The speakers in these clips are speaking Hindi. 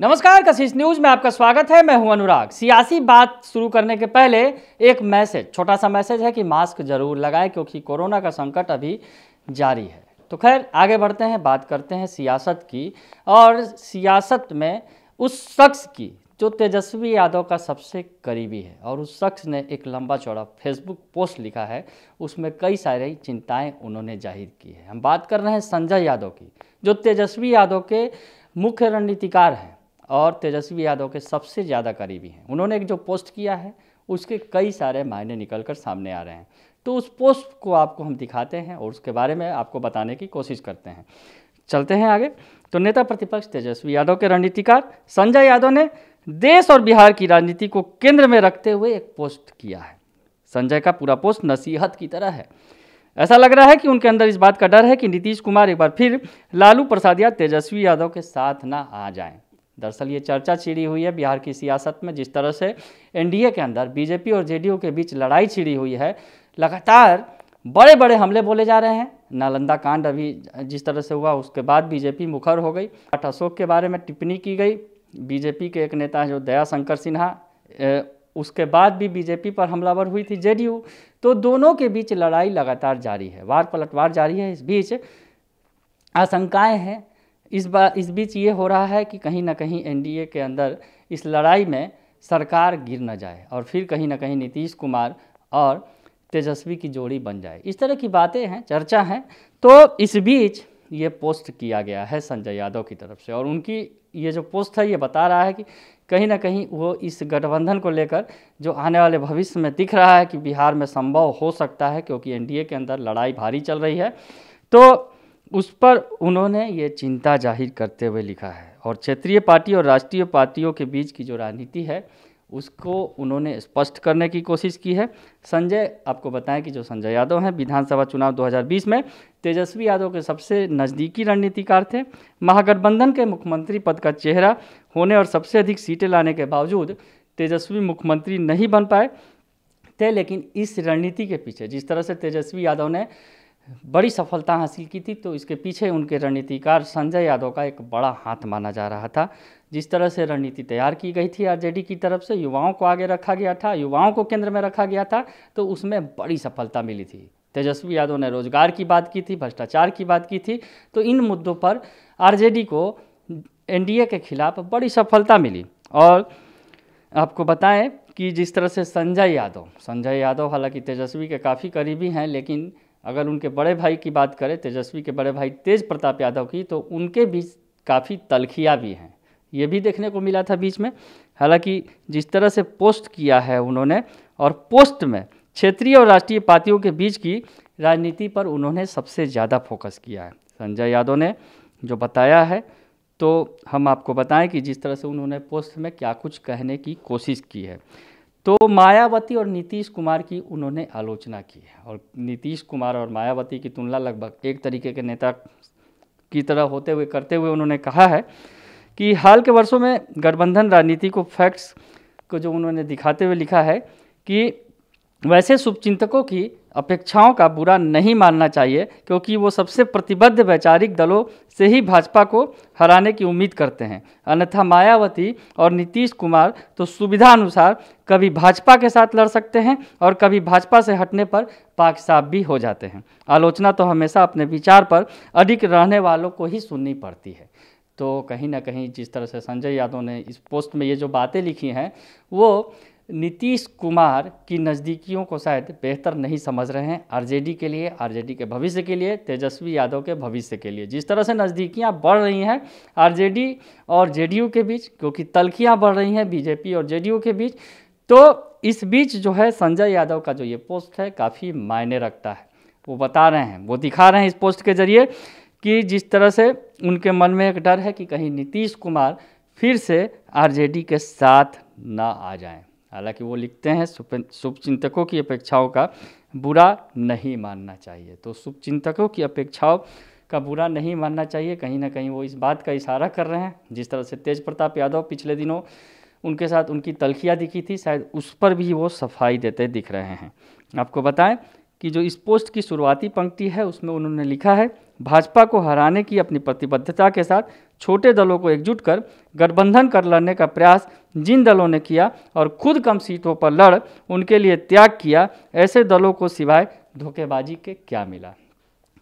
नमस्कार कशिश न्यूज में आपका स्वागत है मैं हूं अनुराग सियासी बात शुरू करने के पहले एक मैसेज छोटा सा मैसेज है कि मास्क जरूर लगाएं क्योंकि कोरोना का संकट अभी जारी है तो खैर आगे बढ़ते हैं बात करते हैं सियासत की और सियासत में उस शख्स की जो तेजस्वी यादव का सबसे करीबी है और उस शख्स ने एक लंबा चौड़ा फेसबुक पोस्ट लिखा है उसमें कई सारी चिंताएं उन्होंने जाहिर की है हम बात कर रहे हैं संजय यादव की जो तेजस्वी यादव के मुख्य रणनीतिकार हैं और तेजस्वी यादव के सबसे ज़्यादा करीबी हैं उन्होंने एक जो पोस्ट किया है उसके कई सारे मायने निकल कर सामने आ रहे हैं तो उस पोस्ट को आपको हम दिखाते हैं और उसके बारे में आपको बताने की कोशिश करते हैं चलते हैं आगे तो नेता प्रतिपक्ष तेजस्वी यादव के रणनीतिकार संजय यादव ने देश और बिहार की राजनीति को केंद्र में रखते हुए एक पोस्ट किया है संजय का पूरा पोस्ट नसीहत की तरह है ऐसा लग रहा है कि उनके अंदर इस बात का डर है कि नीतीश कुमार एक बार फिर लालू प्रसाद या तेजस्वी यादव के साथ ना आ जाएं दरअसल ये चर्चा छिड़ी हुई है बिहार की सियासत में जिस तरह से एनडीए के अंदर बीजेपी और जेडीयू के बीच लड़ाई छिड़ी हुई है लगातार बड़े बड़े हमले बोले जा रहे हैं नालंदा कांड अभी जिस तरह से हुआ उसके बाद बीजेपी मुखर हो गई अट अशोक के बारे में टिप्पणी की गई बीजेपी के एक नेता जो दया शंकर सिन्हा उसके बाद भी बीजेपी पर हमलावर हुई थी जेडीयू तो दोनों के बीच लड़ाई लगातार जारी है वार पलटवार जारी है इस बीच आशंकाएं हैं इस बार इस बीच ये हो रहा है कि कहीं ना कहीं एनडीए के अंदर इस लड़ाई में सरकार गिर न जाए और फिर कहीं ना कहीं नीतीश कुमार और तेजस्वी की जोड़ी बन जाए इस तरह की बातें हैं चर्चा हैं तो इस बीच ये पोस्ट किया गया है संजय यादव की तरफ से और उनकी ये जो पोस्ट है ये बता रहा है कि कहीं ना कहीं वो इस गठबंधन को लेकर जो आने वाले भविष्य में दिख रहा है कि बिहार में संभव हो सकता है क्योंकि एनडीए के अंदर लड़ाई भारी चल रही है तो उस पर उन्होंने ये चिंता जाहिर करते हुए लिखा है और क्षेत्रीय पार्टी और राष्ट्रीय पार्टियों के बीच की जो राजनीति है उसको उन्होंने स्पष्ट करने की कोशिश की है संजय आपको बताएं कि जो संजय यादव हैं विधानसभा चुनाव 2020 में तेजस्वी यादव के सबसे नज़दीकी रणनीतिकार थे महागठबंधन के मुख्यमंत्री पद का चेहरा होने और सबसे अधिक सीटें लाने के बावजूद तेजस्वी मुख्यमंत्री नहीं बन पाए थे लेकिन इस रणनीति के पीछे जिस तरह से तेजस्वी यादव ने बड़ी सफलता हासिल की थी तो इसके पीछे उनके रणनीतिकार संजय यादव का एक बड़ा हाथ माना जा रहा था जिस तरह से रणनीति तैयार की गई थी आरजेडी की तरफ से युवाओं को आगे रखा गया था युवाओं को केंद्र में रखा गया था तो उसमें बड़ी सफलता मिली थी तेजस्वी यादव ने रोजगार की बात की थी भ्रष्टाचार की बात की थी तो इन मुद्दों पर आरजेडी को एनडीए के खिलाफ बड़ी सफलता मिली और आपको बताएं कि जिस तरह से संजय यादव संजय यादव हालांकि तेजस्वी के काफ़ी करीबी हैं लेकिन अगर उनके बड़े भाई की बात करें तेजस्वी के बड़े भाई तेज प्रताप यादव की तो उनके बीच काफ़ी तलखियाँ भी हैं ये भी देखने को मिला था बीच में हालांकि जिस तरह से पोस्ट किया है उन्होंने और पोस्ट में क्षेत्रीय और राष्ट्रीय पार्टियों के बीच की राजनीति पर उन्होंने सबसे ज़्यादा फोकस किया है संजय यादव ने जो बताया है तो हम आपको बताएं कि जिस तरह से उन्होंने पोस्ट में क्या कुछ कहने की कोशिश की है तो मायावती और नीतीश कुमार की उन्होंने आलोचना की है और नीतीश कुमार और मायावती की तुलना लगभग एक तरीके के नेता की तरह होते हुए करते हुए उन्होंने कहा है कि हाल के वर्षों में गठबंधन राजनीति को फैक्ट्स को जो उन्होंने दिखाते हुए लिखा है कि वैसे शुभचिंतकों की अपेक्षाओं का बुरा नहीं मानना चाहिए क्योंकि वो सबसे प्रतिबद्ध वैचारिक दलों से ही भाजपा को हराने की उम्मीद करते हैं अन्यथा मायावती और नीतीश कुमार तो सुविधा अनुसार कभी भाजपा के साथ लड़ सकते हैं और कभी भाजपा से हटने पर पाक साफ भी हो जाते हैं आलोचना तो हमेशा अपने विचार पर अधिक रहने वालों को ही सुननी पड़ती है तो कहीं ना कहीं जिस तरह से संजय यादव ने इस पोस्ट में ये जो बातें लिखी हैं वो नीतीश कुमार की नज़दीकियों को शायद बेहतर नहीं समझ रहे हैं आरजेडी के लिए आरजेडी के भविष्य के लिए तेजस्वी यादव के भविष्य के लिए जिस तरह से नज़दीकियां बढ़ रही हैं आरजेडी और जेडीयू के बीच क्योंकि तलखियां बढ़ रही हैं बीजेपी और जेडीयू के बीच तो इस बीच जो है संजय यादव का जो ये पोस्ट है काफ़ी मायने रखता है वो बता रहे हैं वो दिखा रहे हैं इस पोस्ट के ज़रिए कि जिस तरह से उनके मन में एक डर है कि कहीं नीतीश कुमार फिर से आर के साथ ना आ जाएँ हालांकि वो लिखते हैं शुभ चिंतकों की अपेक्षाओं का बुरा नहीं मानना चाहिए तो शुभ चिंतकों की अपेक्षाओं का बुरा नहीं मानना चाहिए कहीं ना कहीं वो इस बात का इशारा कर रहे हैं जिस तरह से तेज प्रताप यादव पिछले दिनों उनके साथ उनकी तलखियाँ दिखी थी शायद उस पर भी वो सफाई देते दिख रहे हैं आपको बताएं कि जो इस पोस्ट की शुरुआती पंक्ति है उसमें उन्होंने लिखा है भाजपा को हराने की अपनी प्रतिबद्धता के साथ छोटे दलों को एकजुट कर गठबंधन कर लड़ने का प्रयास जिन दलों ने किया और खुद कम सीटों पर लड़ उनके लिए त्याग किया ऐसे दलों को सिवाय धोखेबाजी के क्या मिला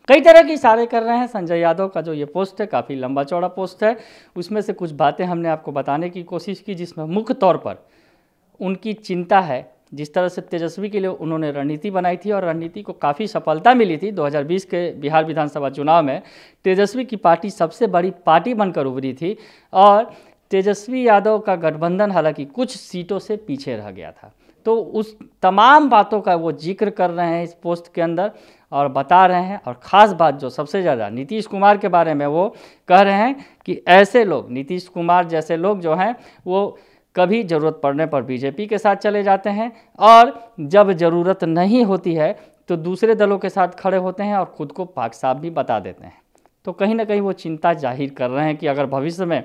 कई तरह के इशारे कर रहे हैं संजय यादव का जो ये पोस्ट है काफ़ी लंबा चौड़ा पोस्ट है उसमें से कुछ बातें हमने आपको बताने की कोशिश की जिसमें मुख्य तौर पर उनकी चिंता है जिस तरह से तेजस्वी के लिए उन्होंने रणनीति बनाई थी और रणनीति को काफ़ी सफलता मिली थी 2020 के बिहार विधानसभा चुनाव में तेजस्वी की पार्टी सबसे बड़ी पार्टी बनकर उभरी थी और तेजस्वी यादव का गठबंधन हालांकि कुछ सीटों से पीछे रह गया था तो उस तमाम बातों का वो जिक्र कर रहे हैं इस पोस्ट के अंदर और बता रहे हैं और ख़ास बात जो सबसे ज़्यादा नीतीश कुमार के बारे में वो कह रहे हैं कि ऐसे लोग नीतीश कुमार जैसे लोग जो हैं वो कभी ज़रूरत पड़ने पर बीजेपी के साथ चले जाते हैं और जब ज़रूरत नहीं होती है तो दूसरे दलों के साथ खड़े होते हैं और ख़ुद को पाक साहब भी बता देते हैं तो कहीं ना कहीं वो चिंता जाहिर कर रहे हैं कि अगर भविष्य में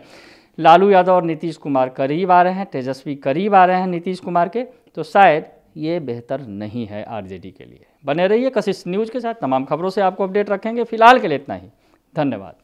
लालू यादव और नीतीश कुमार करीब आ रहे हैं तेजस्वी करीब आ रहे हैं नीतीश कुमार के तो शायद ये बेहतर नहीं है आरजेडी के लिए बने रहिए कशिश न्यूज़ के साथ तमाम खबरों से आपको अपडेट रखेंगे फिलहाल के लिए इतना ही धन्यवाद